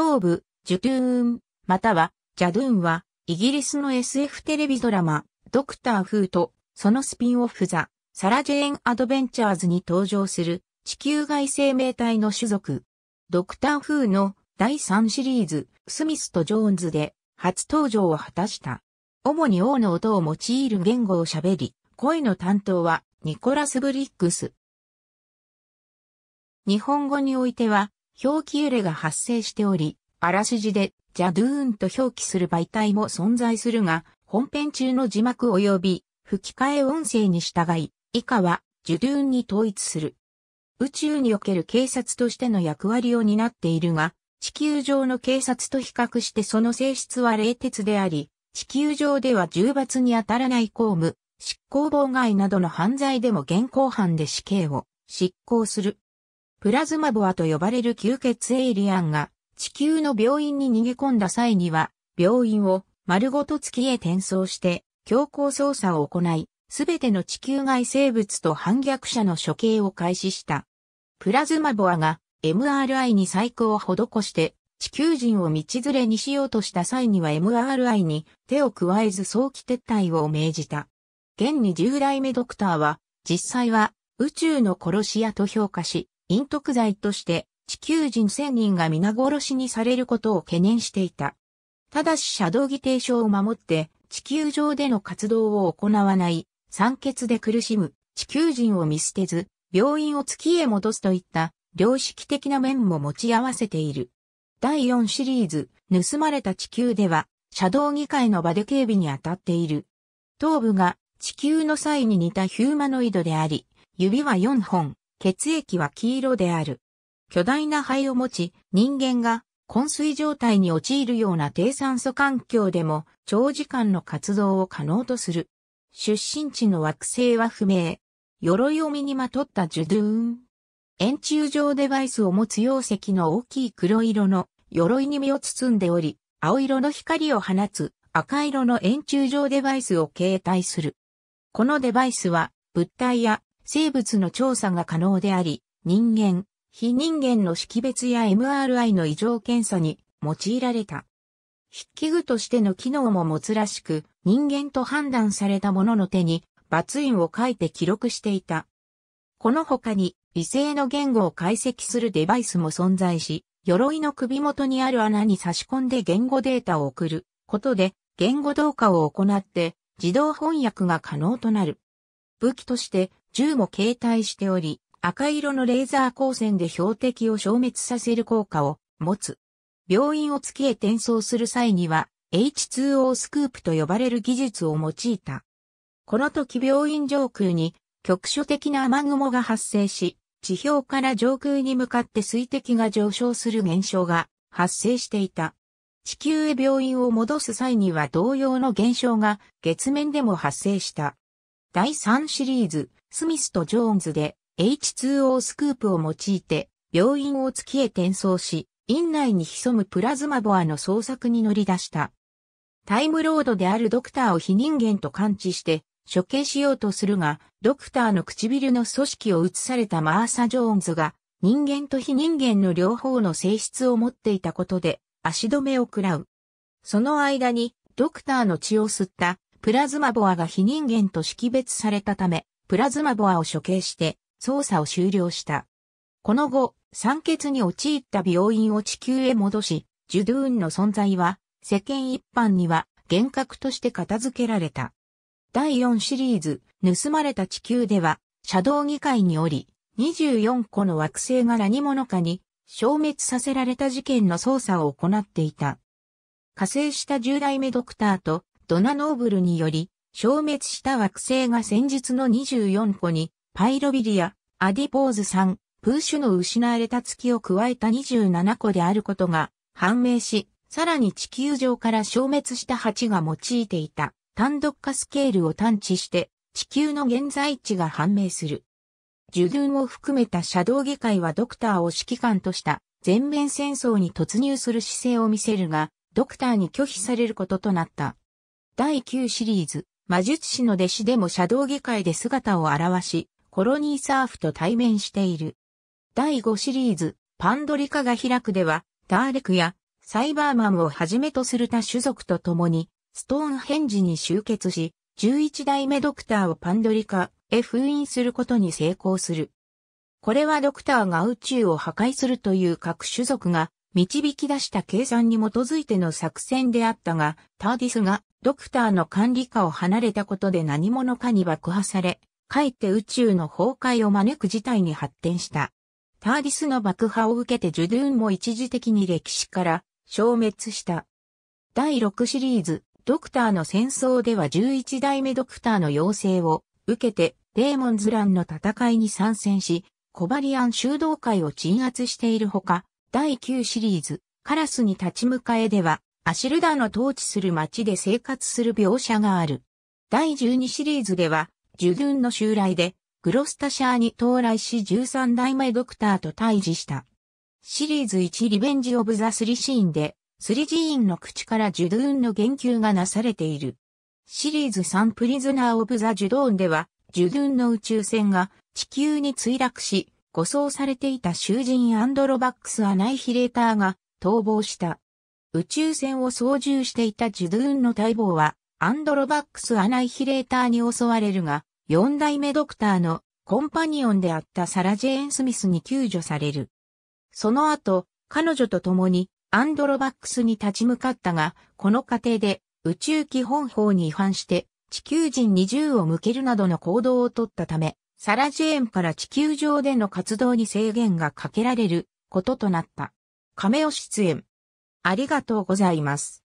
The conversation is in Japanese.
東部、ジュトゥーン、または、ジャドゥーンは、イギリスの SF テレビドラマ、ドクター・フーと、そのスピンオフザ、サラ・ジェーン・アドベンチャーズに登場する、地球外生命体の種族。ドクター・フーの第3シリーズ、スミスとジョーンズで、初登場を果たした。主に王の音を用いる言語を喋り、声の担当はニコラス・ブリックス。日本語においては、表記揺れが発生しており、あらすじでジャドゥーンと表記する媒体も存在するが、本編中の字幕及び吹き替え音声に従い、以下はジュドゥーンに統一する。宇宙における警察としての役割を担っているが、地球上の警察と比較してその性質は冷徹であり、地球上では重罰に当たらない公務、執行妨害などの犯罪でも現行犯で死刑を執行する。プラズマボアと呼ばれる吸血エイリアンが地球の病院に逃げ込んだ際には、病院を丸ごと月へ転送して強行捜査を行い、すべての地球外生物と反逆者の処刑を開始した。プラズマボアが MRI に細工を施して地球人を道連れにしようとした際には MRI に手を加えず早期撤退を命じた。現に従来目ドクターは実際は宇宙の殺し屋と評価し、陰徳罪として地球人1000人が皆殺しにされることを懸念していた。ただし車道議定書を守って地球上での活動を行わない、酸欠で苦しむ、地球人を見捨てず、病院を月へ戻すといった良識的な面も持ち合わせている。第4シリーズ、盗まれた地球では、ド道議会の場で警備に当たっている。頭部が地球の際に似たヒューマノイドであり、指は4本、血液は黄色である。巨大な肺を持ち、人間が昏睡状態に陥るような低酸素環境でも長時間の活動を可能とする。出身地の惑星は不明。鎧を身にまとったジュドゥーン。円柱状デバイスを持つ溶石の大きい黒色の鎧に身を包んでおり、青色の光を放つ赤色の円柱状デバイスを携帯する。このデバイスは物体や生物の調査が可能であり、人間、非人間の識別や MRI の異常検査に用いられた。筆記具としての機能も持つらしく、人間と判断された者の手に、罰印を書いて記録していた。この他に、異性の言語を解析するデバイスも存在し、鎧の首元にある穴に差し込んで言語データを送ることで、言語同化を行って、自動翻訳が可能となる。武器として、銃も携帯しており、赤色のレーザー光線で標的を消滅させる効果を持つ。病院を月へ転送する際には H2O スクープと呼ばれる技術を用いた。この時病院上空に局所的な雨雲が発生し、地表から上空に向かって水滴が上昇する現象が発生していた。地球へ病院を戻す際には同様の現象が月面でも発生した。第3シリーズ、スミスとジョーンズで H2O スクープを用いて病院を月へ転送し、院内に潜むプラズマボアの捜索に乗り出した。タイムロードであるドクターを非人間と感知して処刑しようとするが、ドクターの唇の組織を移されたマーサ・ジョーンズが人間と非人間の両方の性質を持っていたことで足止めを食らう。その間にドクターの血を吸ったプラズマボアが非人間と識別されたため、プラズマボアを処刑して捜査を終了した。この後、酸欠に陥った病院を地球へ戻し、ジュドゥーンの存在は世間一般には幻覚として片付けられた。第4シリーズ、盗まれた地球では、シャドウ議会により、24個の惑星が何者かに消滅させられた事件の捜査を行っていた。火星した10代目ドクターとドナノーブルにより、消滅した惑星が先日の24個に、パイロビリア、アディポーズ3、プーシュの失われた月を加えた27個であることが判明し、さらに地球上から消滅した8が用いていた単独化スケールを探知して地球の現在地が判明する。ジュドゥンを含めたシャドウ議会はドクターを指揮官とした全面戦争に突入する姿勢を見せるが、ドクターに拒否されることとなった。第9シリーズ、魔術師の弟子でもシャドウ議会で姿を現し、コロニーサーフと対面している。第5シリーズ、パンドリカが開くでは、ダーレクやサイバーマンをはじめとする他種族と共に、ストーンヘンジに集結し、11代目ドクターをパンドリカへ封印することに成功する。これはドクターが宇宙を破壊するという各種族が導き出した計算に基づいての作戦であったが、ターディスがドクターの管理下を離れたことで何者かに爆破され、かえって宇宙の崩壊を招く事態に発展した。ターディスの爆破を受けてジュドゥーンも一時的に歴史から消滅した。第6シリーズ、ドクターの戦争では11代目ドクターの要請を受けてデーモンズランの戦いに参戦し、コバリアン修道会を鎮圧しているほか、第9シリーズ、カラスに立ち向かえでは、アシルダーの統治する町で生活する描写がある。第12シリーズでは、ジュドゥンの襲来で、グロスタシャーに到来し13代目ドクターと対峙した。シリーズ1リベンジ・オブ・ザ・スリシーンで、スリ寺院の口からジュドゥーンの言及がなされている。シリーズ3プリズナー・オブ・ザ・ジュドーンでは、ジュドゥーンの宇宙船が地球に墜落し、護送されていた囚人アンドロバックス・アナイヒレーターが逃亡した。宇宙船を操縦していたジュドゥーンの待望は、アンドロバックス・アナイヒレーターに襲われるが、4代目ドクターのコンパニオンであったサラ・ジェーン・スミスに救助される。その後、彼女と共にアンドロバックスに立ち向かったが、この過程で宇宙基本法に違反して地球人に銃を向けるなどの行動をとったため、サラ・ジェーンから地球上での活動に制限がかけられることとなった。カメオ出演。ありがとうございます。